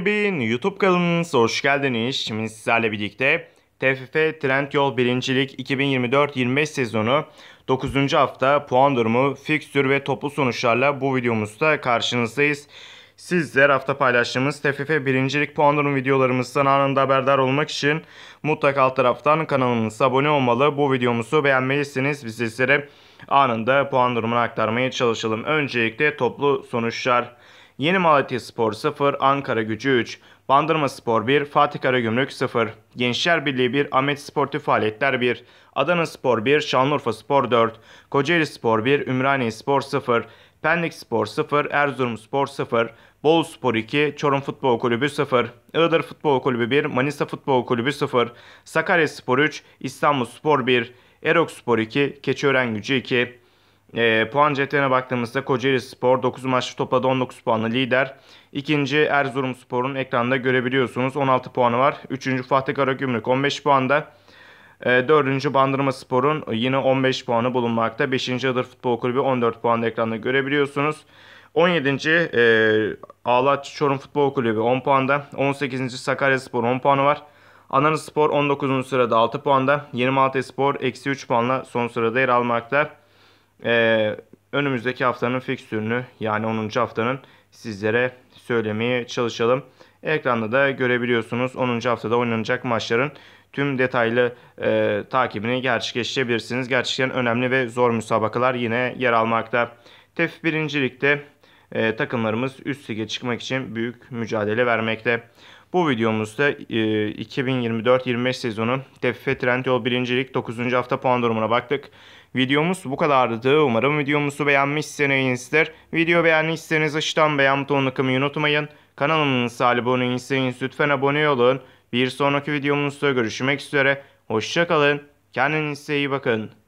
Maybe'in YouTube kanalınıza hoş geldiniz. Şimdi sizlerle birlikte TFF Trendyol 1. Lig 2024-25 sezonu 9. hafta puan durumu, fikstür ve toplu sonuçlarla bu videomuzda karşınızdayız. Sizler hafta paylaştığımız TFF 1. Lig puan durumu videolarımızdan anında haberdar olmak için mutlaka alt taraftan kanalımıza abone olmalı. Bu videomuzu beğenmelisiniz. Biz sizlere anında puan durumunu aktarmaya çalışalım. Öncelikle toplu sonuçlar Yeni Malatya Spor 0, Ankara Gücü 3, Bandırma Spor 1, Fatih Karagümrük 0, Gençler Birliği 1, Ahmet Sportif Faaliyetler 1, Adana Spor 1, Şanlıurfa Spor 4, Kocaeli Spor 1, Ümraniye Spor 0, Pendik Spor 0, Erzurum Spor 0, Bolu Spor 2, Çorum Futbol Kulübü 0, Iğdır Futbol Kulübü 1, Manisa Futbol Kulübü 0, Sakarya Spor 3, İstanbul Spor 1, Erok Spor 2, Keçiören Gücü 2, e, puan cetveline baktığımızda Kocaeli Spor 9 maçlı topladı 19 puanlı lider. İkinci Erzurum Spor'un ekranda görebiliyorsunuz 16 puanı var. Üçüncü Fatih Karagümrük 15 puanda. E, dördüncü Bandırma Spor'un yine 15 puanı bulunmakta. Beşinci Adır Futbol Kulübü 14 puanlı ekranda görebiliyorsunuz. 17. E, Ağlaç Çorum Futbol Kulübü 10 puanda. 18. Sakarya Spor 10 puanı var. Ananı Spor 19. sırada 6 puanda. Yeni Malatya Spor eksi 3 puanla son sırada yer almakta e, önümüzdeki haftanın fikstürünü yani 10. haftanın sizlere söylemeye çalışalım. Ekranda da görebiliyorsunuz 10. haftada oynanacak maçların tüm detaylı e, takibini gerçekleştirebilirsiniz. Gerçekten önemli ve zor müsabakalar yine yer almakta. TEF 1. Lig'de e, takımlarımız üst lige çıkmak için büyük mücadele vermekte. Bu videomuzda e, 2024-25 sezonu TFF Trendyol 1. Lig 9. hafta puan durumuna baktık. Videomuz bu kadardı. Umarım videomuzu beğenmişsinizdir. Video beğendiyseniz aşağıdan beğen butonunu kımayı unutmayın. Kanalımıza abone değilseniz lütfen abone olun. Bir sonraki videomuzda görüşmek üzere. Hoşçakalın. Kendinize iyi bakın.